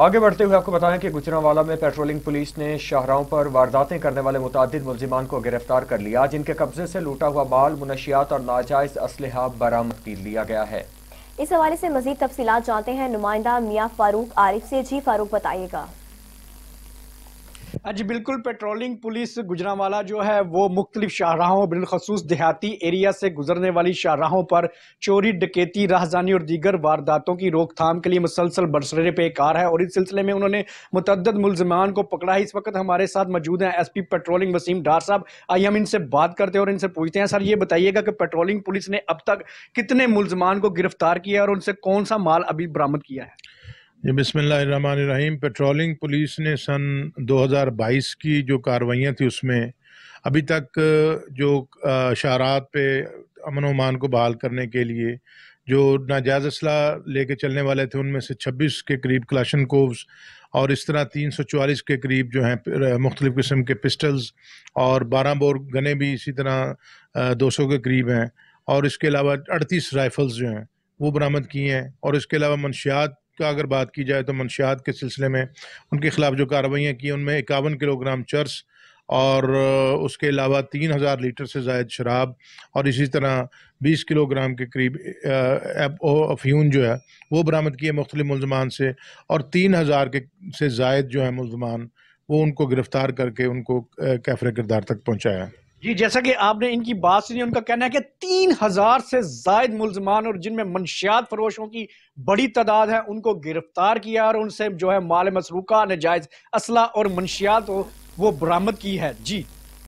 आगे बढ़ते हुए आपको बताएं कि गुजरावाला में पेट्रोलिंग पुलिस ने शाहराओं पर वारदातें करने वाले मुतद मुलजिमान को गिरफ्तार कर लिया जिनके कब्जे से लूटा हुआ माल मुनशियात और नाजायज असलहा बरामद कर लिया गया है इस हवाले से मजीद तफसी जानते हैं नुमाइंदा मियाँ फारूक आरिफ से जी फारूक बताइएगा हाँ जी बिल्कुल पेट्रोलिंग पुलिस गुजरावाला जो है वो मुख्तलिफ शाहराहों बिलखसूस देहाती एरिया से गुजरने वाली शाहराहों पर चोरी डकैती राहजानी और दीगर वारदातों की रोकथाम के लिए मुसलसल बरसरे पे कार है और इस सिलसिले में उन्होंने मुतद मुलजमान को पकड़ा है इस वक्त हमारे साथ मौजूद हैं S P patrolling Waseem Dar साहब आइए हम इनसे बात करते हैं और इनसे पूछते हैं सर ये बताइएगा कि पेट्रोलिंग पुलिस ने अब तक कितने मुलजमान को गिरफ्तार किया और उनसे कौन सा माल अभी बरामद किया है जी बिसमीम पेट्रोलिंग पुलिस ने सन 2022 की जो कार्रवाइयाँ थी उसमें अभी तक जो शारात पे अमन वमान को बहाल करने के लिए जो नाजायज़ असला लेके चलने वाले थे उनमें से 26 के करीब क्लाशन कोव्स और इस तरह 344 के करीब जो हैं मुख्तलिफ़ किस्म के पिस्टल्स और 12 बोर गने भी इसी तरह 200 के करीब हैं और इसके अलावा 38 राइफ़ल्स जो हैं वो बरामद किए हैं और इसके अलावा मनशियात का अगर बात की जाए तो मनशियात के सिलसिले में उनके खिलाफ जो कार्रवाइयाँ की उनमें इक्यावन किलोग्राम चर्स और उसके अलावा तीन हज़ार लीटर से जायद शराब और इसी तरह बीस किलोग्राम के करीब अफ्यून जो है वो बरामद किए मुख्तलि मुलजमान से और तीन हज़ार के से जायद जो है मुलजमान वो उनको गिरफ़्तार करके उनको कैफर किरदार तक पहुँचाया जी जैसा कि आपने इनकी बात सुनी उनका कहना है कि तीन हजार से जायद मुलजमान और जिनमें मनशियात फरोशों की बड़ी तादाद है उनको गिरफ्तार किया और उनसे जो है माल मसरूका नजायज असला और मनशियात वो बरामद की है जी